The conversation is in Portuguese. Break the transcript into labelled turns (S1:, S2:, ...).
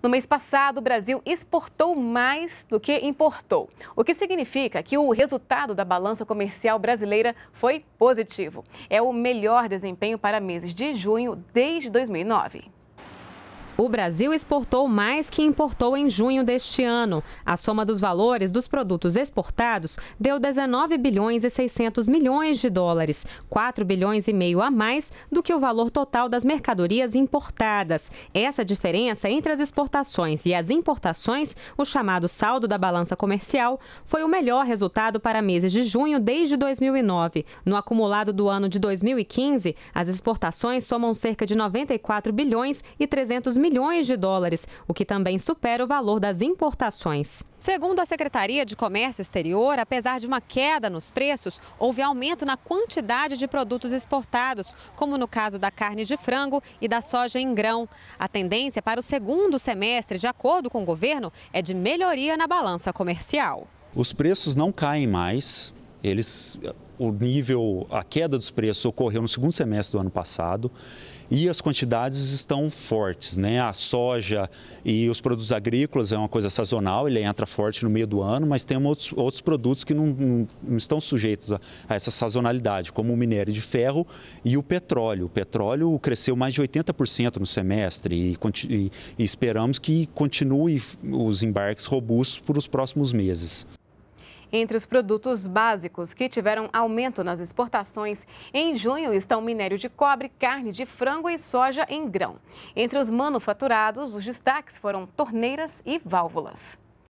S1: No mês passado, o Brasil exportou mais do que importou, o que significa que o resultado da balança comercial brasileira foi positivo. É o melhor desempenho para meses de junho desde 2009.
S2: O Brasil exportou mais que importou em junho deste ano. A soma dos valores dos produtos exportados deu 19 bilhões e 600 milhões de dólares, 4 bilhões e meio a mais do que o valor total das mercadorias importadas. Essa diferença entre as exportações e as importações, o chamado saldo da balança comercial, foi o melhor resultado para meses de junho desde 2009. No acumulado do ano de 2015, as exportações somam cerca de 94 bilhões e 300 milhões milhões de dólares, o que também supera o valor das importações. Segundo a Secretaria de Comércio Exterior, apesar de uma queda nos preços, houve aumento na quantidade de produtos exportados, como no caso da carne de frango e da soja em grão. A tendência para o segundo semestre, de acordo com o governo, é de melhoria na balança comercial.
S3: Os preços não caem mais, eles o nível, a queda dos preços ocorreu no segundo semestre do ano passado e as quantidades estão fortes, né? A soja e os produtos agrícolas é uma coisa sazonal, ele entra forte no meio do ano, mas tem outros, outros produtos que não, não, estão sujeitos a, a, essa sazonalidade, como o minério de ferro e o petróleo. O petróleo cresceu mais de 80% no semestre e, e, e esperamos que continue os embarques robustos por os próximos meses.
S1: Entre os produtos básicos que tiveram aumento nas exportações, em junho estão minério de cobre, carne de frango e soja em grão. Entre os manufaturados, os destaques foram torneiras e válvulas.